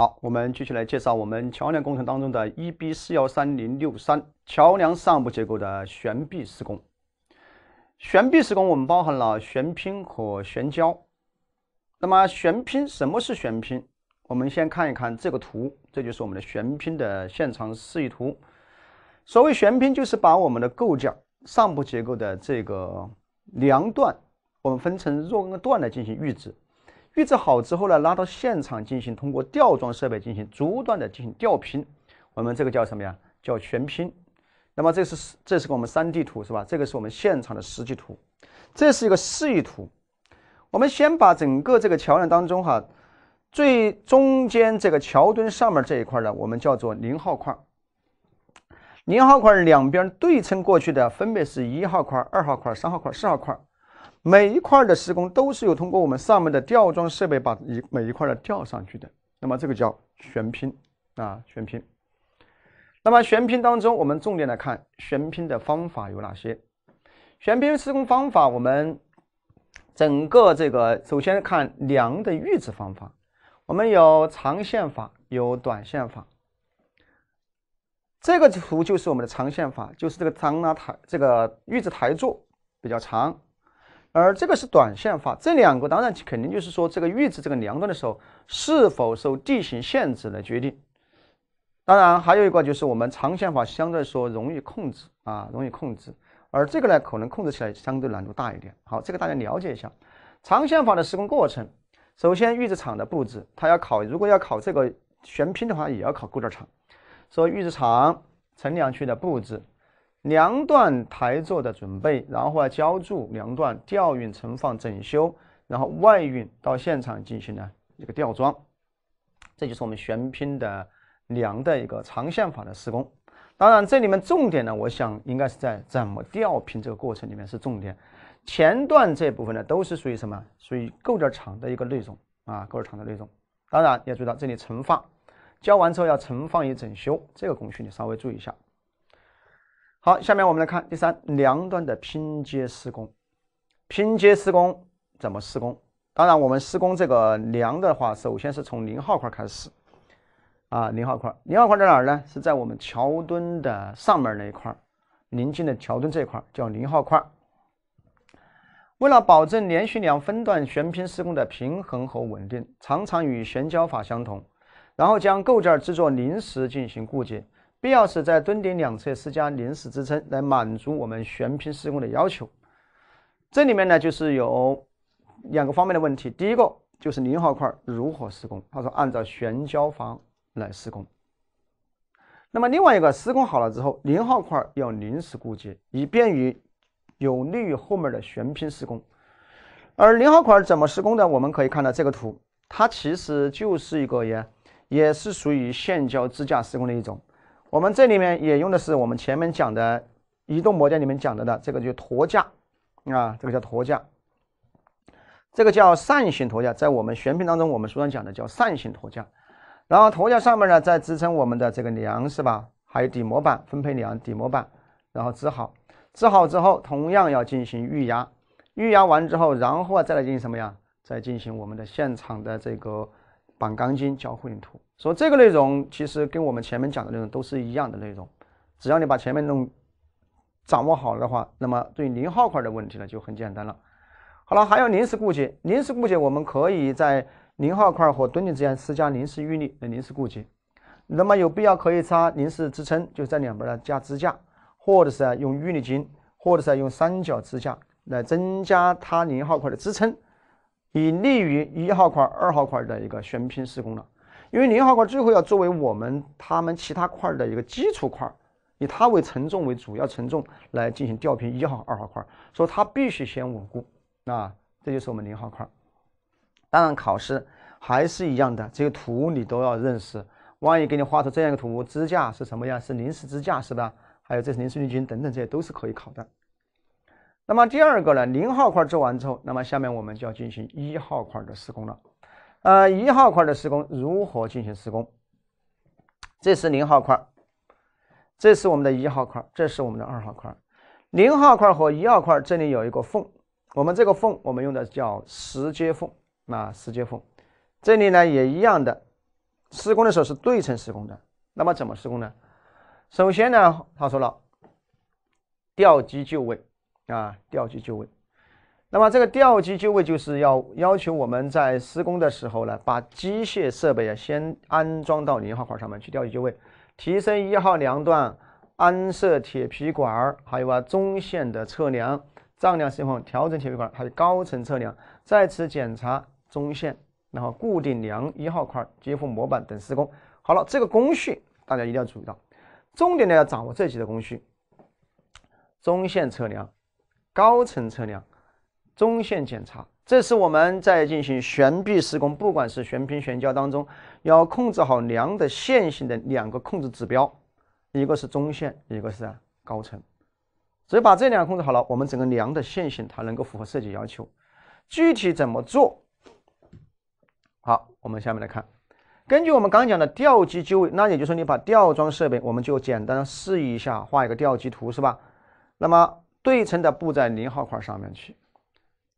好，我们继续来介绍我们桥梁工程当中的 E B 四幺三零六三桥梁上部结构的悬臂施工。悬臂施工我们包含了悬拼和悬浇。那么悬拼什么是悬拼？我们先看一看这个图，这就是我们的悬拼的现场示意图。所谓悬拼，就是把我们的构件上部结构的这个梁段，我们分成若干段来进行预制。预制好之后呢，拉到现场进行，通过吊装设备进行逐段的进行吊拼，我们这个叫什么呀？叫全拼。那么这是这是个我们三 D 图是吧？这个是我们现场的实际图，这是一个示意图。我们先把整个这个桥梁当中哈，最中间这个桥墩上面这一块呢，我们叫做零号块。零号块两边对称过去的，分别是一号块、二号块、三号块、四号块。每一块的施工都是有通过我们上面的吊装设备把一每一块的吊上去的，那么这个叫悬拼啊，悬拼。那么悬拼当中，我们重点来看悬拼的方法有哪些？悬拼施工方法，我们整个这个首先看梁的预制方法，我们有长线法，有短线法。这个图就是我们的长线法，就是这个张拉台这个预制台座比较长。而这个是短线法，这两个当然肯定就是说这个预制这个梁段的时候是否受地形限制来决定。当然还有一个就是我们长线法相对来说容易控制啊，容易控制。而这个呢可能控制起来相对难度大一点。好，这个大家了解一下。长线法的施工过程，首先预制场的布置，它要考，如果要考这个悬拼的话，也要考构件厂。所以预制场承梁区的布置。梁段台座的准备，然后浇筑梁段、吊运、存放、整修，然后外运到现场进行呢一个吊装，这就是我们悬拼的梁的一个长线法的施工。当然，这里面重点呢，我想应该是在怎么吊拼这个过程里面是重点。前段这部分呢，都是属于什么？属于构件厂的一个内容啊，构件厂的内容。当然，要注意到这里存放，浇完之后要存放与整修这个工序，你稍微注意一下。好，下面我们来看第三梁端的拼接施工。拼接施工怎么施工？当然，我们施工这个梁的话，首先是从零号块开始，啊，零号块，零号块在哪儿呢？是在我们桥墩的上面那一块，临近的桥墩这一块叫零号块。为了保证连续梁分段悬拼施工的平衡和稳定，常常与悬浇法相同，然后将构件制作临时进行固结。必要时在墩顶两侧施加临时支撑，来满足我们悬拼施工的要求。这里面呢，就是有两个方面的问题。第一个就是零号块如何施工？他说按照悬浇房来施工。那么另外一个，施工好了之后，零号块要临时固结，以便于有利于后面的悬拼施工。而零号块怎么施工的？我们可以看到这个图，它其实就是一个也也是属于现浇支架施工的一种。我们这里面也用的是我们前面讲的移动模架里面讲的的，这个就托架啊，这个叫托架，这个叫扇形托架，在我们选品当中，我们书上讲的叫扇形托架。然后托架上面呢，再支撑我们的这个梁是吧？还有底模板、分配梁、底模板，然后支好，支好之后，同样要进行预压，预压完之后，然后再来进行什么呀？再进行我们的现场的这个绑钢筋、浇混凝土。说这个内容其实跟我们前面讲的内容都是一样的内容，只要你把前面弄掌握好了的话，那么对零号块的问题呢就很简单了。好了，还有临时固结，临时固结我们可以在零号块和墩顶之间施加临时预力的临时固结，那么有必要可以插临时支撑，就在两边呢加支架，或者是用预力筋，或者是用三角支架来增加它零号块的支撑，以利于一号块、二号块的一个悬拼施工了。因为零号块最后要作为我们他们其他块的一个基础块，以它为承重为主要承重来进行吊平一号、二号块，所以它必须先稳固啊，这就是我们零号块。当然考试还是一样的，这个图你都要认识。万一给你画出这样一个图，支架是什么样？是临时支架是吧？还有这是临时运筋等等，这些都是可以考的。那么第二个呢，零号块做完之后，那么下面我们就要进行一号块的施工了。呃，一号块的施工如何进行施工？这是零号块，这是我们的一号块，这是我们的二号块。零号块和一号块这里有一个缝，我们这个缝我们用的叫石接缝啊，石接缝。这里呢也一样的，施工的时候是对称施工的。那么怎么施工呢？首先呢，他说了，吊机就位啊，吊机就位。那么这个吊机就位就是要要求我们在施工的时候呢，把机械设备啊先安装到零号块上面去吊机就位，提升一号梁段，安设铁皮管儿，还有啊中线的测量、丈量线缝、调整铁皮管儿，还有高层测量，再次检查中线，然后固定梁一号块接缝模板等施工。好了，这个工序大家一定要注意到，重点呢要掌握这几个工序：中线测量、高层测量。中线检查，这是我们在进行悬臂施工，不管是悬平悬浇当中，要控制好梁的线性的两个控制指标，一个是中线，一个是高层。只要把这两个控制好了，我们整个梁的线性它能够符合设计要求。具体怎么做？好，我们下面来看，根据我们刚讲的吊机就位，那也就是说你把吊装设备，我们就简单试一下，画一个吊机图是吧？那么对称的布在零号块上面去。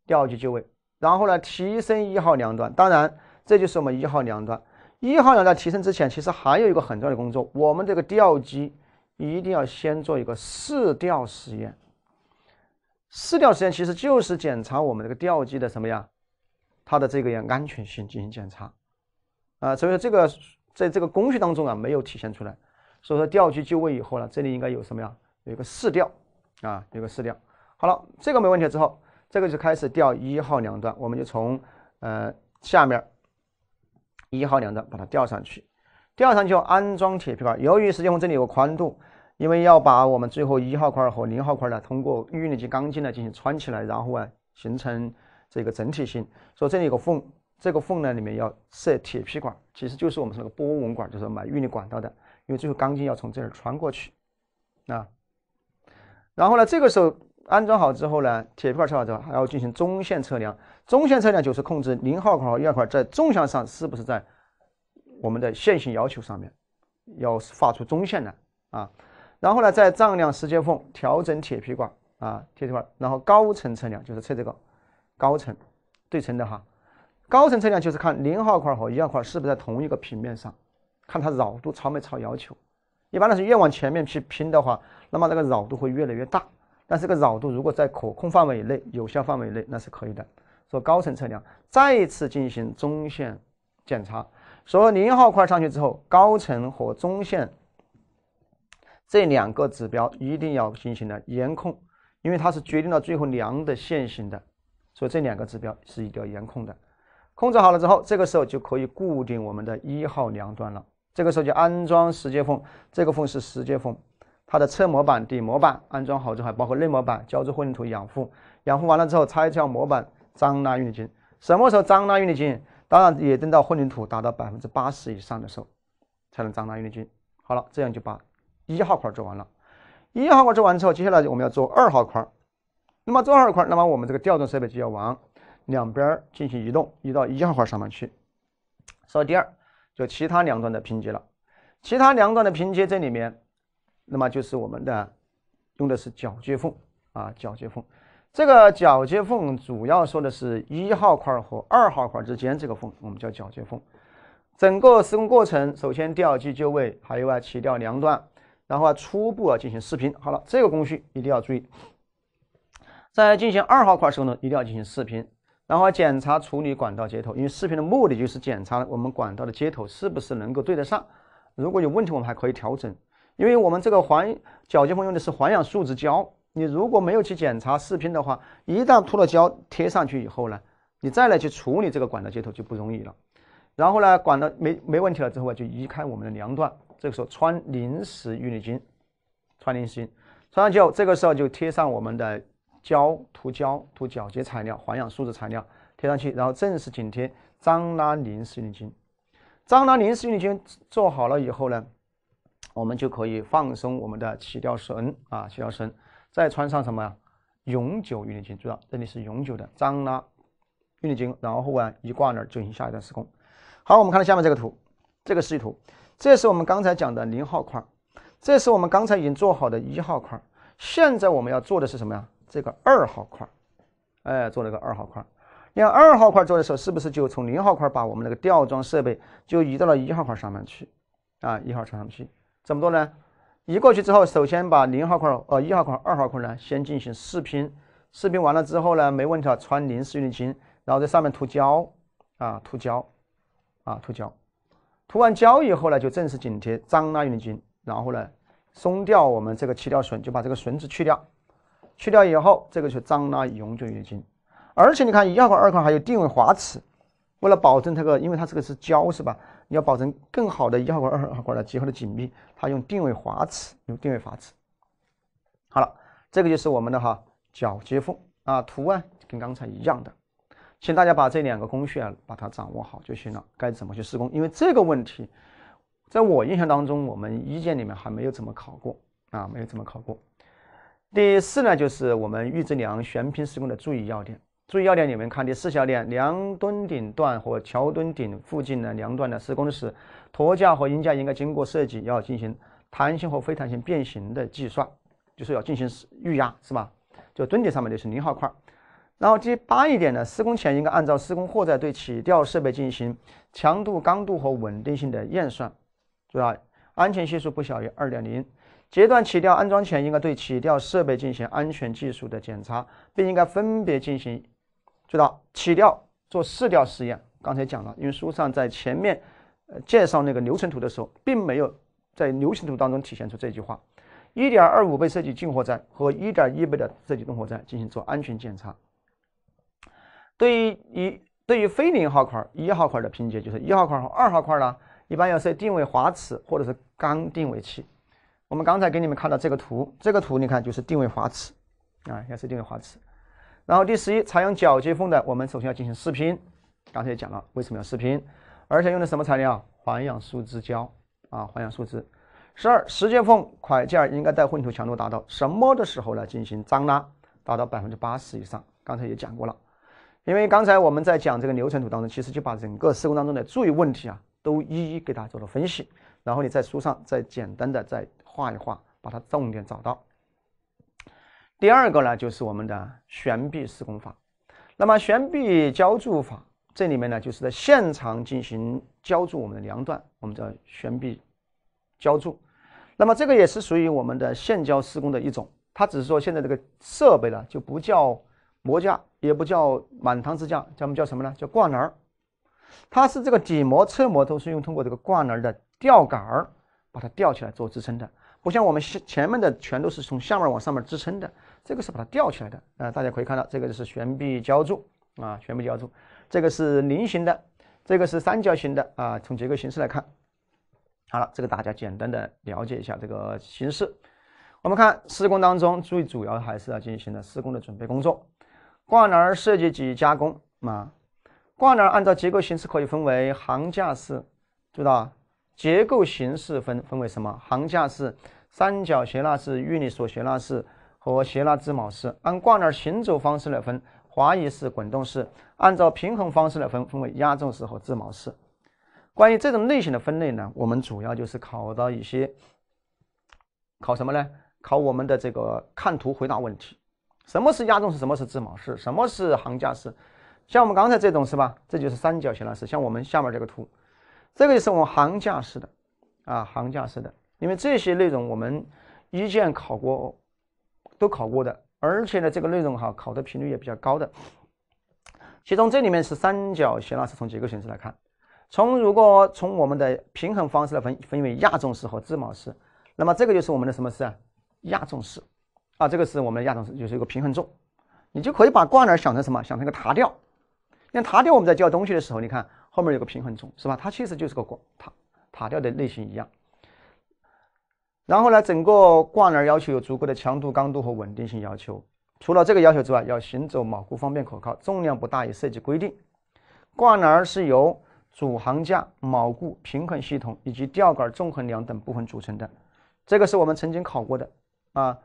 吊机就位，然后呢提升一号两段。当然，这就是我们一号两段。一号两段提升之前，其实还有一个很重要的工作，我们这个吊机一定要先做一个试吊实验。试吊实验其实就是检查我们这个吊机的什么呀，它的这个安全性进行检查。啊，所以说这个在这个工序当中啊，没有体现出来。所以说吊机就位以后呢，这里应该有什么呀？有一个试吊啊，有一个试吊。好了，这个没问题之后。这个就开始吊一号梁段，我们就从呃下面一号梁段把它吊上去，吊上去安装铁皮管。由于实际上这里有个宽度，因为要把我们最后一号块和零号块呢，通过预应力钢筋呢进行穿起来，然后啊形成这个整体性。所以这里有个缝，这个缝呢里面要设铁皮管，其实就是我们说那个波纹管，就是买预应力管道的，因为最后钢筋要从这儿穿过去啊。然后呢，这个时候。安装好之后呢，铁片儿测好之后还要进行中线测量。中线测量就是控制零号块和一号块在纵向上是不是在我们的线性要求上面，要画出中线来啊。然后呢，在丈量时间缝调整铁皮管啊，铁皮管。然后高层测量就是测这个高层对称的哈。高层测量就是看零号块和一号块是不是在同一个平面上，看它扰度超没超要求。一般来说，越往前面去拼的话，那么这个扰度会越来越大。但这个扰度如果在可控范围以内、有效范围内，那是可以的。做高层测量，再一次进行中线检查。所以零号块上去之后，高层和中线这两个指标一定要进行了严控，因为它是决定了最后梁的线性的，所以这两个指标是一定要严控的。控制好了之后，这个时候就可以固定我们的一号梁端了。这个时候就安装十接缝，这个缝是十接缝。它的侧模板、底模板安装好之后，还包括内模板、浇筑混凝土、养护。养护完了之后，拆掉模板、张拉运力筋。什么时候张拉运力筋？当然也等到混凝土达到百分之八十以上的时候，才能张拉运力筋。好了，这样就把一号块做完了。一号块做完之后，接下来我们要做二号块。那么做二号块，那么我们这个吊装设备就要往两边进行移动，移到一号块上面去。说第二，就其他两段的拼接了。其他两段的拼接，这里面。那么就是我们的用的是角接缝啊，角接缝。这个角接缝主要说的是一号块和二号块之间这个缝，我们叫角接缝。整个施工过程，首先吊机就位，还有啊起吊梁段，然后啊初步啊进行视频。好了，这个工序一定要注意。在进行二号块时候呢，一定要进行视频，然后检查处理管道接头，因为视频的目的就是检查我们管道的接头是不是能够对得上。如果有问题，我们还可以调整。因为我们这个环矫接缝用的是环氧树脂胶，你如果没有去检查视频的话，一旦涂了胶贴上去以后呢，你再来去处理这个管道接头就不容易了。然后呢，管道没没问题了之后啊，就移开我们的梁段，这个时候穿临时预力筋，穿临时筋穿上后，这个时候就贴上我们的胶涂胶涂矫接材料环氧树脂材料贴上去，然后正式紧贴张拉临时预力筋，张拉临时预力筋做好了以后呢。我们就可以放松我们的起吊绳啊，起吊绳，再穿上什么呀？永久运力筋，注意啊，这里是永久的张拉预力筋，然后啊，一挂那儿进行下一段施工。好，我们看到下面这个图，这个示意图，这是我们刚才讲的零号块，这是我们刚才已经做好的一号块，现在我们要做的是什么呀？这个二号块，哎，做了个二号块。你看二号块做的时候，是不是就从零号块把我们那个吊装设备就移到了一号块上面去啊？一号上面去。怎么做呢？移过去之后，首先把零号框、呃一号框、二号框呢，先进行四拼，四拼完了之后呢，没问题了，穿临时玉林筋，然后在上面涂胶，啊涂胶，啊涂胶，涂完胶以后呢，就正式紧贴张拉玉林筋，然后呢松掉我们这个气吊绳，就把这个绳子去掉，去掉以后，这个就张拉永久玉林筋，而且你看一号框、二号框还有定位滑齿，为了保证这个，因为它这个是胶，是吧？要保证更好的一号管二号管的结合的紧密，它用定位滑齿，用定位滑齿。好了，这个就是我们的哈角接缝啊，图案跟刚才一样的，请大家把这两个工序啊把它掌握好就行了。该怎么去施工？因为这个问题，在我印象当中，我们一建里面还没有怎么考过啊，没有怎么考过。第四呢，就是我们预制梁悬拼施工的注意要点。注意要点，你们看第四小点，梁墩顶段和桥墩顶附近的梁段的施工时，托架和应架应该经过设计，要进行弹性和非弹性变形的计算，就是要进行预压，是吧？就墩顶上面的是零号块。然后第八一点呢，施工前应该按照施工货载对起吊设备进行强度、刚度和稳定性的验算，是吧？安全系数不小于二点零。阶段起吊安装前，应该对起吊设备进行安全技术的检查，并应该分别进行。知道起吊做试吊实验，刚才讲了，因为书上在前面，呃，介绍那个流程图的时候，并没有在流程图当中体现出这句话。1.25倍设计进货站和1.1倍的设计动货站进行做安全检查。对于一对于非零号块一号块的拼接，就是一号块和二号块呢，一般要设定位滑齿或者是钢定位器。我们刚才给你们看到这个图，这个图你看就是定位滑齿啊，要设定位滑齿。然后第十一采用角接缝的，我们首先要进行试拼，刚才也讲了为什么要试拼，而且用的什么材料？环氧树脂胶啊，环氧树脂。十二，十接缝块件应该在混凝土强度达到什么的时候呢？进行张拉，达到百分之八十以上。刚才也讲过了，因为刚才我们在讲这个流程图当中，其实就把整个施工当中的注意问题啊，都一一给大家做了分析。然后你在书上再简单的再画一画，把它重点找到。第二个呢，就是我们的悬臂施工法。那么悬臂浇筑法，这里面呢就是在现场进行浇筑我们的梁段，我们叫悬臂浇筑。那么这个也是属于我们的现浇施工的一种，它只是说现在这个设备呢，就不叫模架，也不叫满堂支架，咱们叫什么呢？叫挂篮儿。它是这个底模、侧模都是用通过这个挂篮儿的吊杆儿把它吊起来做支撑的，不像我们前前面的全都是从下面往上面支撑的。这个是把它吊起来的啊，大家可以看到，这个就是悬臂浇筑啊，悬臂浇筑。这个是菱形的，这个是三角形的啊。从结构形式来看，好了，这个大家简单的了解一下这个形式。我们看施工当中，最主要还是要进行了施工的准备工作，挂篮设计及加工啊。挂篮按照结构形式可以分为行架式，知道吧？结构形式分分为什么？行架式、三角斜拉式、预立索斜拉式。和斜拉自锚式按挂儿行走方式来分，滑移式、滚动式；按照平衡方式来分，分为压重式和自锚式。关于这种类型的分类呢，我们主要就是考到一些考什么呢？考我们的这个看图回答问题。什么是压重式？什么是自锚式？什么是行架式？像我们刚才这种是吧？这就是三角形拉式。像我们下面这个图，这个就是我们行架式的啊，行架式的。因为这些内容我们一建考过。都考过的，而且呢，这个内容哈考的频率也比较高的。其中这里面是三角形啦，是从结构形式来看，从如果从我们的平衡方式来分，分为亚重式和自锚式，那么这个就是我们的什么式啊？亚重式啊？这个是我们的亚重式，就是一个平衡重，你就可以把挂篮想成什么？想成个塔吊。那塔吊我们在教东西的时候，你看后面有个平衡重是吧？它其实就是个塔塔吊的类型一样。然后呢，整个挂篮要求有足够的强度、刚度和稳定性要求。除了这个要求之外，要行走锚固方便可靠，重量不大于设计规定。挂篮是由主桁架、锚固、平衡系统以及吊杆、纵横梁等部分组成的。这个是我们曾经考过的啊。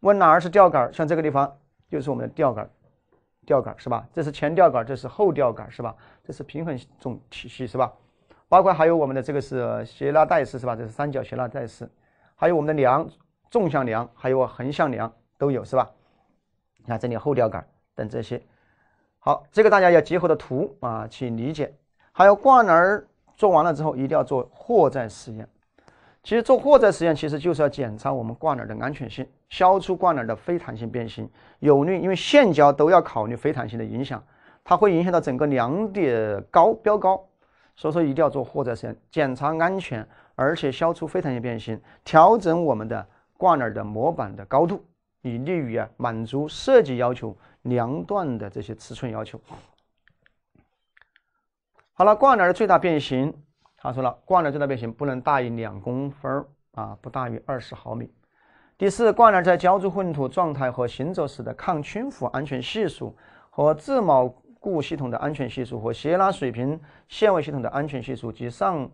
问哪儿是吊杆？像这个地方就是我们的吊杆，吊杆是吧？这是前吊杆，这是后吊杆是吧？这是平衡总体系是吧？包括还有我们的这个是斜拉带式是吧？这是三角斜拉带式。还有我们的梁，纵向梁，还有横向梁都有是吧？你看这里后吊杆等这些。好，这个大家要结合的图啊去理解。还有挂篮做完了之后，一定要做货载实验。其实做货载实验，其实就是要检查我们挂篮的安全性，消除挂篮的非弹性变形，有利因为现浇都要考虑非弹性的影响，它会影响到整个梁的高标高，所以说一定要做货载实验，检查安全。而且消除非弹性变形，调整我们的挂梁的模板的高度，以利于啊满足设计要求梁段的这些尺寸要求。好了，挂梁的最大变形，他说了，挂梁最大变形不能大于两公分啊，不大于二十毫米。第四，挂梁在浇筑混凝土状态和行走时的抗倾覆安全系数和自锚固系统的安全系数和斜拉水平限位系统的安全系数及上。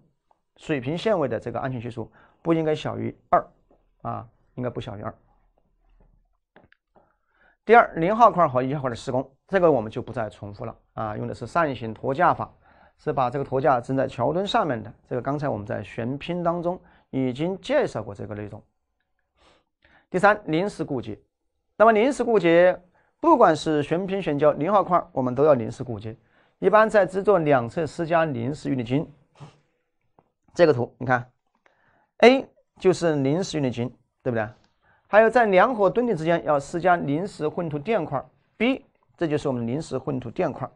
水平线位的这个安全系数不应该小于二，啊，应该不小于二。第二，零号块和一号块的施工，这个我们就不再重复了，啊，用的是扇形托架法，是把这个托架支在桥墩上面的。这个刚才我们在悬拼当中已经介绍过这个内容。第三，临时固结，那么临时固结，不管是悬拼悬浇零号块，我们都要临时固结，一般在支座两侧施加临时预力筋。这个图你看，A 就是临时运力筋，对不对？还有在梁和墩顶之间要施加临时混凝土垫块。B 这就是我们的临时混凝土垫块，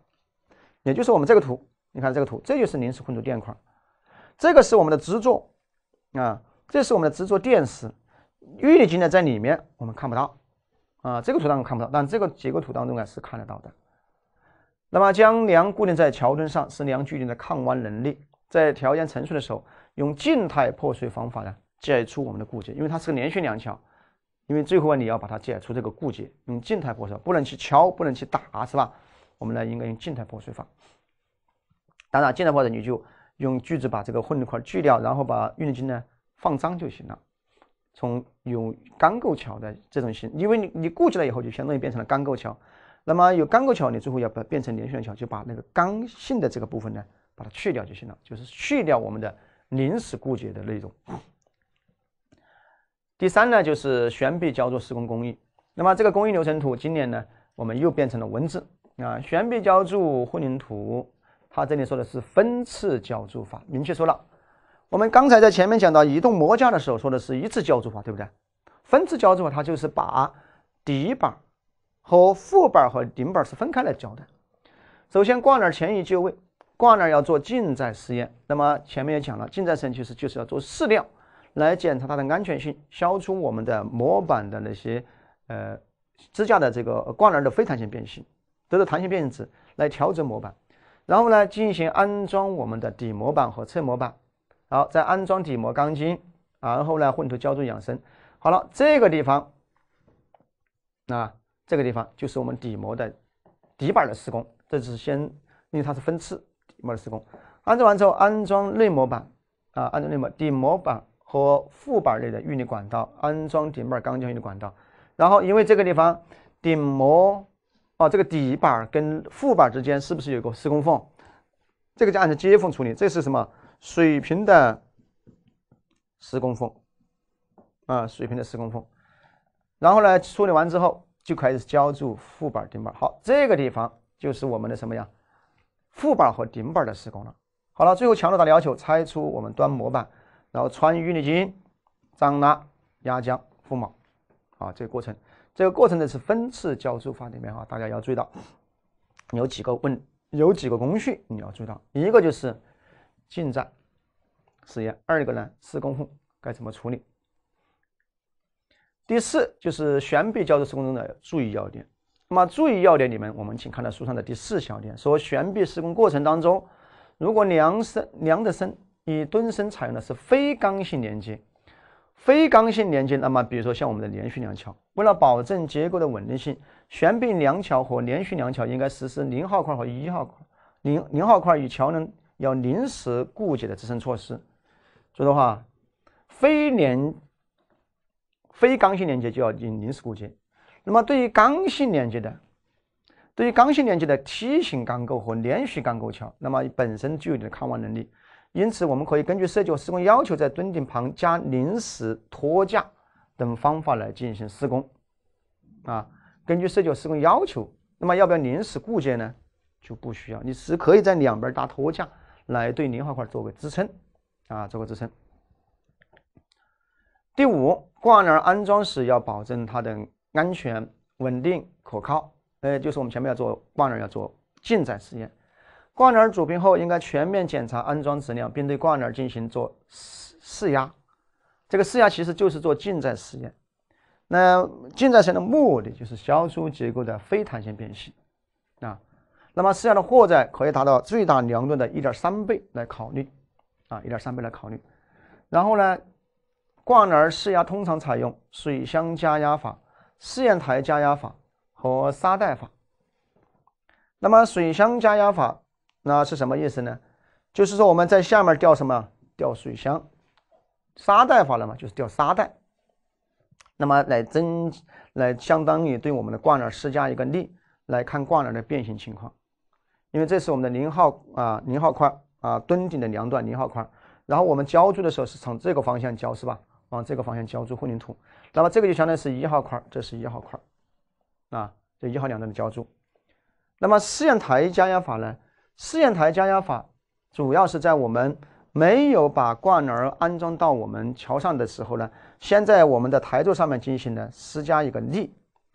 也就是我们这个图。你看这个图，这就是临时混凝土垫块。这个是我们的支座啊，这是我们的支座垫石，预力筋呢在里面我们看不到啊。这个图当中看不到，但这个结构图当中啊是看得到的。那么将梁固定在桥墩上，是梁具有的抗弯能力。在条件成熟的时候，用静态破碎方法呢，解除我们的固结，因为它是个连续梁桥，因为最后你要把它解除这个固结，用静态破碎，不能去敲，不能去打，是吧？我们呢，应该用静态破碎法。当然，静态破碎你就用锯子把这个混凝土块锯掉，然后把运动筋呢放张就行了。从有钢构桥的这种形，因为你你固结了以后，就相当于变成了钢构桥，那么有钢构桥，你最后要把变成连续梁桥，就把那个刚性的这个部分呢。把它去掉就行了，就是去掉我们的临时固结的内容。第三呢，就是悬臂浇筑施工工艺。那么这个工艺流程图今年呢，我们又变成了文字啊。悬臂浇筑混凝土，它这里说的是分次浇筑法，明确说了。我们刚才在前面讲到移动模架的时候，说的是一次浇筑法，对不对？分次浇筑法，它就是把底板和副板和顶板是分开来浇的。首先，挂篮前移就位。挂儿要做静载试验，那么前面也讲了，静载试验其实就是要做试料，来检查它的安全性，消除我们的模板的那些呃支架的这个挂儿的非弹性变形，得到弹性变形值来调整模板，然后呢进行安装我们的底模板和侧模板，好，再安装底模钢筋，然后呢混凝土浇筑养生，好了，这个地方啊，这个地方就是我们底膜的底板的施工，这是先因为它是分次。模板施工，安装完之后，安装内模板啊，安装内模、顶模板和副板类的预应力管道，安装顶板钢筋预应力管道。然后，因为这个地方顶模啊，这个底板跟副板之间是不是有个施工缝？这个就按照接缝处理。这是什么水平的施工缝啊？水平的施工缝。然后呢，处理完之后就开始浇筑副板、顶板。好，这个地方就是我们的什么呀？副板和顶板的施工了。好了，最后强度达的要求，拆除我们端模板，然后穿预力筋，张拉、压浆、覆锚。啊，这个过程，这个过程呢是分次浇筑法里面哈，大家要注意到有几个问，有几个工序你要注意到。一个就是进站实验，二个呢施工缝该怎么处理。第四就是悬臂浇筑施工中的注意要点。那么注意要点里面，我们请看到书上的第四小点，说悬臂施工过程当中，如果梁身、梁的身与墩身采用的是非刚性连接，非刚性连接，那么比如说像我们的连续梁桥，为了保证结构的稳定性，悬臂梁桥和连续梁桥应该实施零号块和一号块，零零号块与桥梁要临时固结的支撑措施。说的话，非连、非刚性连接就要进临时固结。那么对于刚性连接的，对于刚性连接的梯形钢构和连续钢构桥，那么本身具有的抗弯能力，因此我们可以根据设计和施工要求，在墩顶旁加临时托架等方法来进行施工。啊，根据设计和施工要求，那么要不要临时固件呢？就不需要，你是可以在两边搭托架来对零环块做个支撑，啊，做个支撑。第五，挂梁安装时要保证它的。安全、稳定、可靠，呃，就是我们前面要做挂梁，要做静载试验。挂梁组拼后，应该全面检查安装质量，并对挂梁进行做试试压。这个试压其实就是做静载试验。那静载实验的目的就是消除结构的非弹性变形啊。那么试压的荷载可以达到最大量吨的1.3倍来考虑啊，1.3倍来考虑。然后呢，挂梁试压通常采用水箱加压法。试验台加压法和沙袋法，那么水箱加压法那是什么意思呢？就是说我们在下面吊什么？吊水箱，沙袋法了嘛，就是吊沙袋，那么来增来相当于对我们的挂篮施加一个力，来看挂篮的变形情况。因为这是我们的零号啊零号块啊墩顶的两段零号块，然后我们浇筑的时候是从这个方向浇，是吧？往这个方向浇筑混凝土，那么这个就相当于是一号块儿，这是一号块儿，啊，这一号两端的浇筑。那么试验台加压法呢？试验台加压法主要是在我们没有把罐儿安装到我们桥上的时候呢，先在我们的台座上面进行呢施加一个力，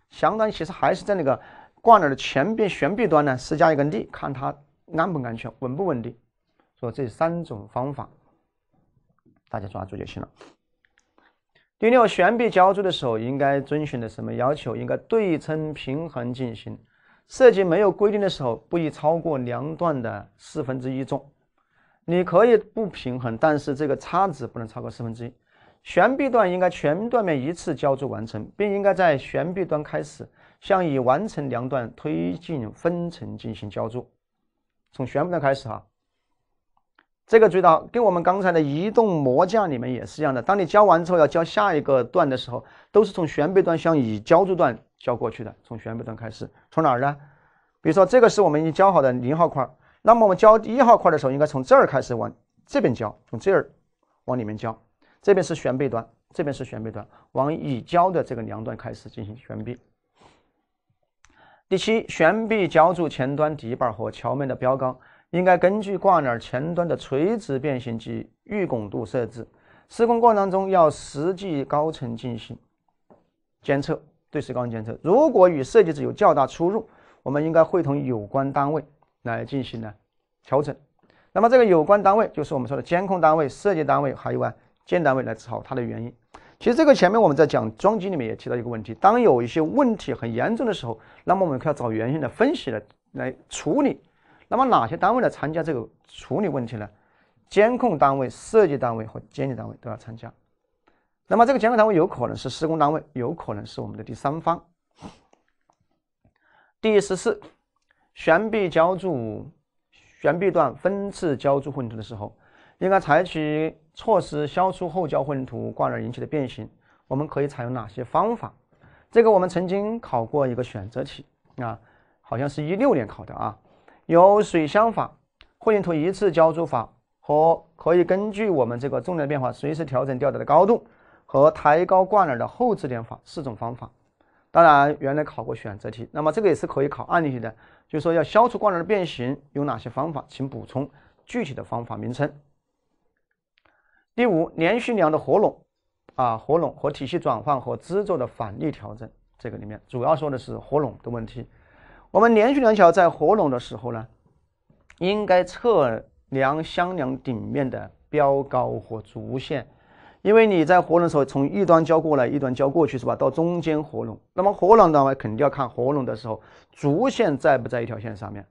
相当于其实还是在那个挂篮的前边悬臂端呢施加一个力，看它安不安全、稳不稳定。说这三种方法，大家抓住就行了。第六悬臂浇筑的时候应该遵循的什么要求？应该对称平衡进行。设计没有规定的时候，不宜超过梁段的四分之一重。你可以不平衡，但是这个差值不能超过四分之一。悬臂段应该全断面一次浇筑完成，并应该在悬臂端开始向已完成梁段推进分层进行浇筑。从悬臂端开始哈。这个最好跟我们刚才的移动模架里面也是一样的。当你浇完之后，要浇下一个段的时候，都是从悬臂段向已浇筑段浇过去的。从悬臂段开始，从哪儿呢？比如说，这个是我们已经浇好的零号块，那么我们浇一号块的时候，应该从这儿开始往这边浇，从这儿往里面浇。这边是悬臂端，这边是悬臂端，往已浇的这个梁段开始进行悬臂。第七，悬臂浇筑前端底板和桥面的标高。应该根据挂梁前端的垂直变形及预拱度设置，施工过程中要实际高层进行监测，对实高监测。如果与设计值有较大出入，我们应该会同有关单位来进行呢调整。那么这个有关单位就是我们说的监控单位、设计单位，还有啊建单位来找它的原因。其实这个前面我们在讲桩基里面也提到一个问题，当有一些问题很严重的时候，那么我们要找原因来分析来来处理。那么哪些单位来参加这个处理问题呢？监控单位、设计单位和监理单位都要参加。那么这个监控单位有可能是施工单位，有可能是我们的第三方。第十四，悬臂浇筑悬臂段分次浇筑混凝土的时候，应该采取措施消除后浇混凝土挂梁引起的变形。我们可以采用哪些方法？这个我们曾经考过一个选择题啊，好像是一六年考的啊。有水箱法、混凝土一次浇筑法和可以根据我们这个重量变化随时调整吊顶的高度和抬高罐篮的后置点法四种方法。当然，原来考过选择题，那么这个也是可以考案例题的。就是说要消除罐篮的变形有哪些方法，请补充具体的方法名称。第五，连续梁的合拢啊，合拢和体系转换和支座的反力调整，这个里面主要说的是合拢的问题。我们连续梁桥在合拢的时候呢，应该测量箱梁顶面的标高和足线，因为你在合拢的时候，从一端浇过来，一端浇过去，是吧？到中间合拢，那么合拢的话，肯定要看合拢的时候足线在不在一条线上面。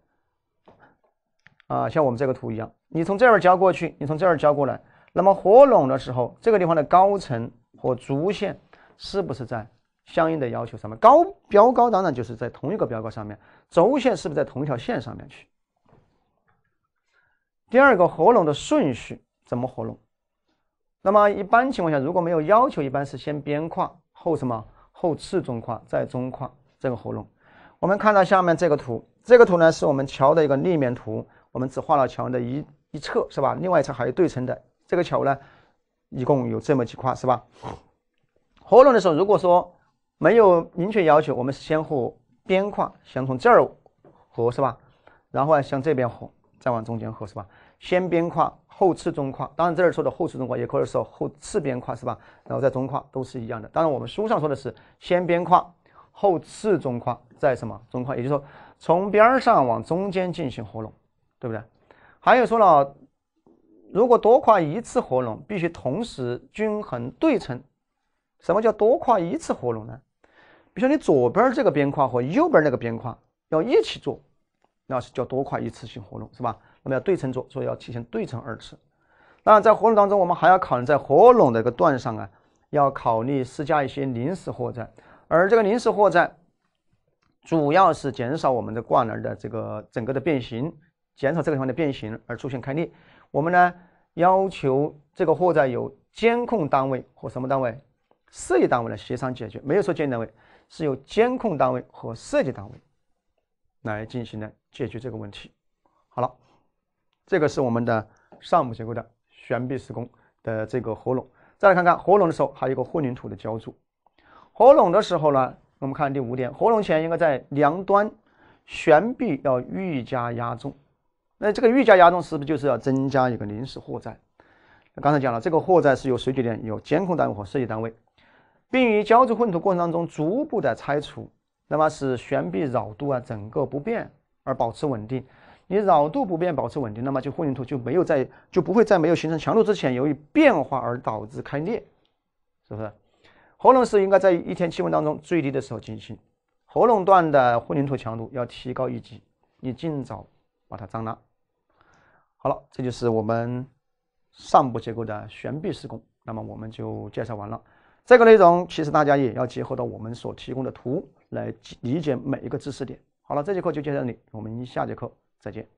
啊，像我们这个图一样，你从这儿浇过去，你从这儿浇过来，那么合拢的时候，这个地方的高层和足线是不是在？相应的要求上面，高标高当然就是在同一个标高上面，轴线是不是在同一条线上面去？第二个合拢的顺序怎么合拢？那么一般情况下如果没有要求，一般是先边跨后什么后次中跨再中跨这个合拢。我们看到下面这个图，这个图呢是我们桥的一个立面图，我们只画了桥的一一侧是吧？另外一侧还有对称的。这个桥呢一共有这么几块是吧？合拢的时候，如果说没有明确要求，我们是先和边框，先从这儿合是吧？然后向这边合，再往中间合是吧？先边框，后次中框。当然，这儿说的后次中框，也可以说后次边框是吧？然后在中框都是一样的。当然，我们书上说的是先边框，后次中框，再什么中框？也就是说，从边上往中间进行合拢，对不对？还有说了，如果多跨一次合拢，必须同时均衡对称。什么叫多跨一次合拢呢？像你左边这个边框和右边那个边框要一起做，那是叫多跨一次性合拢，是吧？那么要对称做，所以要提前对称二次。当然，在活动当中，我们还要考虑在合拢的一个段上啊，要考虑施加一些临时荷载，而这个临时荷载主要是减少我们的挂篮的这个整个的变形，减少这个地方的变形而出现开裂。我们呢要求这个货载由监控单位和什么单位？事业单位来协商解决，没有说建单位。是由监控单位和设计单位来进行的解决这个问题。好了，这个是我们的上部结构的悬臂施工的这个合拢。再来看看合拢的时候，还有一个混凝土的浇筑。合拢的时候呢，我们看第五点，合拢前应该在梁端悬臂要预加压重。那这个预加压重是不是就是要增加一个临时货载？刚才讲了，这个货载是由水电院、有监控单位和设计单位。并于浇筑混凝土过程当中逐步的拆除，那么使悬臂绕度啊整个不变而保持稳定。你绕度不变保持稳定，那么就混凝土就没有在就不会在没有形成强度之前，由于变化而导致开裂，是不是？合咙是应该在一天气温当中最低的时候进行。合咙段的混凝土强度要提高一级，你尽早把它张拉。好了，这就是我们上部结构的悬臂施工，那么我们就介绍完了。这个内容其实大家也要结合到我们所提供的图来理解每一个知识点。好了，这节课就介绍这里，我们下节课再见。